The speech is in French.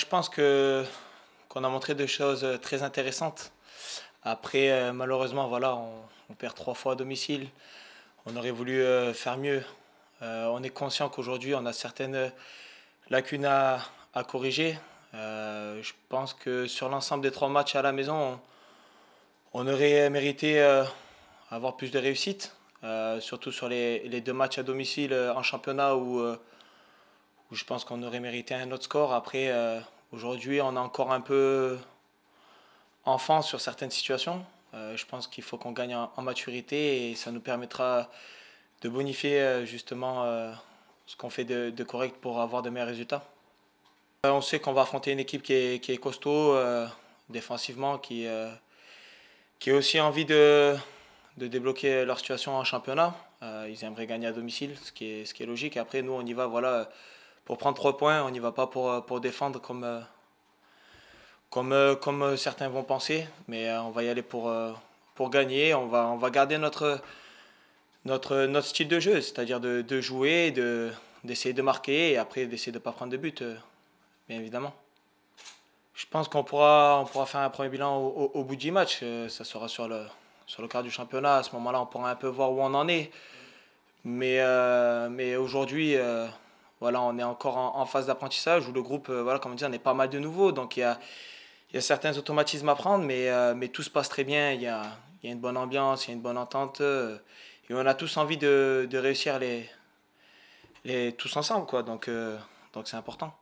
Je pense que qu'on a montré des choses euh, très intéressantes. Après, euh, malheureusement, voilà, on, perd trois fois à domicile. On aurait voulu euh, faire mieux. on est conscient qu'aujourd'hui, on a certaines lacunes à, à corriger. je pense que sur l'ensemble des trois matchs à la maison, on, aurait mérité avoir plus de réussite, surtout sur les, les, deux matchs à domicile en championnat où je pense qu'on aurait mérité un autre score. Après, euh, aujourd'hui, on est encore un peu enfant sur certaines situations. Euh, je pense qu'il faut qu'on gagne en, maturité et ça nous permettra de bonifier euh, justement ce qu'on fait de, correct pour avoir de meilleurs résultats. on sait qu'on va affronter une équipe qui est, costaud défensivement, qui, qui a aussi envie de, de débloquer leur situation en championnat. ils aimeraient gagner à domicile, ce qui est, ce qui est logique. Après, nous, on y va, voilà, pour prendre trois points. On n'y va pas pour, euh, défendre comme, euh, comme, euh, comme certains vont penser, mais on va y aller pour, pour gagner. On va, on va garder notre, notre, notre style de jeu, c'est-à-dire de, jouer, de, d'essayer de marquer et après d'essayer de ne pas prendre de but, bien évidemment. Je pense qu'on pourra, on pourra faire un premier bilan au, bout du match. Ça sera sur le, sur le quart du championnat. À ce moment-là, on pourra un peu voir où on en est. Mais, mais aujourd'hui, voilà, on est encore en, phase d'apprentissage où le groupe, euh, voilà, comme on dit, on est pas mal de nouveaux. Donc il y a, y a, certains automatismes à prendre, mais, euh, mais tout se passe très bien. Il y a, y a, une bonne ambiance, il y a une bonne entente. Euh, et on a tous envie de, réussir les, tous ensemble. Quoi. Donc c'est important.